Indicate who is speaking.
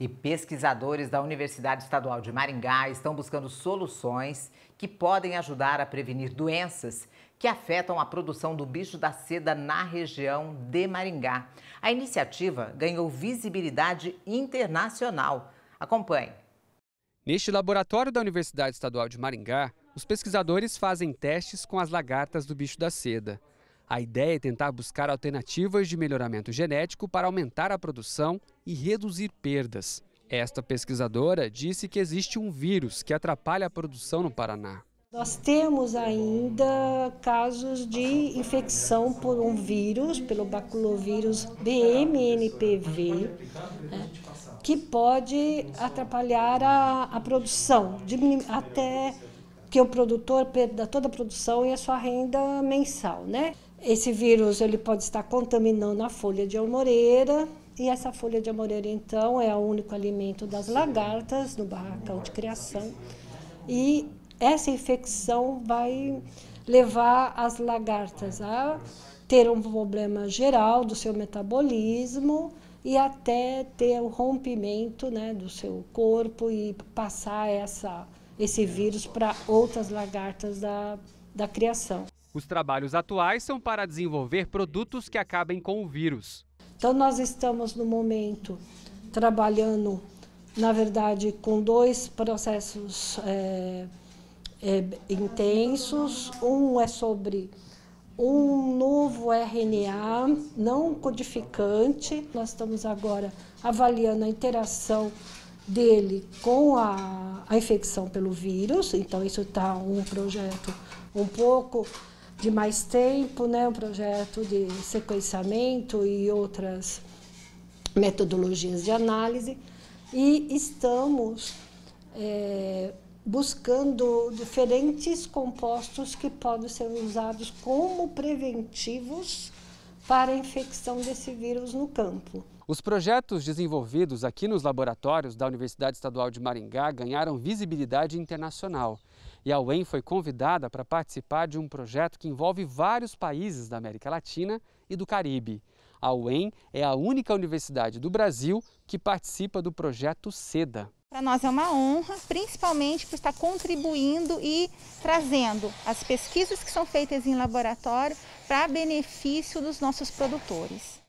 Speaker 1: E pesquisadores da Universidade Estadual de Maringá estão buscando soluções que podem ajudar a prevenir doenças que afetam a produção do bicho da seda na região de Maringá. A iniciativa ganhou visibilidade internacional.
Speaker 2: Acompanhe. Neste laboratório da Universidade Estadual de Maringá, os pesquisadores fazem testes com as lagartas do bicho da seda. A ideia é tentar buscar alternativas de melhoramento genético para aumentar a produção e reduzir perdas. Esta pesquisadora disse que existe um vírus que atrapalha a produção no Paraná.
Speaker 3: Nós temos ainda casos de infecção por um vírus, pelo baculovírus BMNPV, né, que pode atrapalhar a, a produção, até que o produtor perda toda a produção e a sua renda mensal, né? Esse vírus ele pode estar contaminando a folha de almoreira e essa folha de almoreira então é o único alimento das lagartas no barracão de criação e essa infecção vai levar as lagartas a ter um problema geral do seu metabolismo e até ter o rompimento né, do seu corpo e passar essa esse vírus para outras lagartas da, da criação.
Speaker 2: Os trabalhos atuais são para desenvolver produtos que acabem com o vírus.
Speaker 3: Então, nós estamos no momento trabalhando, na verdade, com dois processos é, é, intensos. Um é sobre um novo RNA não codificante. Nós estamos agora avaliando a interação dele com a, a infecção pelo vírus. Então, isso está um projeto um pouco de mais tempo, né? um projeto de sequenciamento e outras metodologias de análise. E estamos é, buscando diferentes compostos que podem ser usados como preventivos para a infecção desse vírus no campo.
Speaker 2: Os projetos desenvolvidos aqui nos laboratórios da Universidade Estadual de Maringá ganharam visibilidade internacional. E a UEM foi convidada para participar de um projeto que envolve vários países da América Latina e do Caribe. A UEM é a única universidade do Brasil que participa do projeto SEDA.
Speaker 1: Para nós é uma honra, principalmente por estar contribuindo e trazendo as pesquisas que são feitas em laboratório para benefício dos nossos produtores.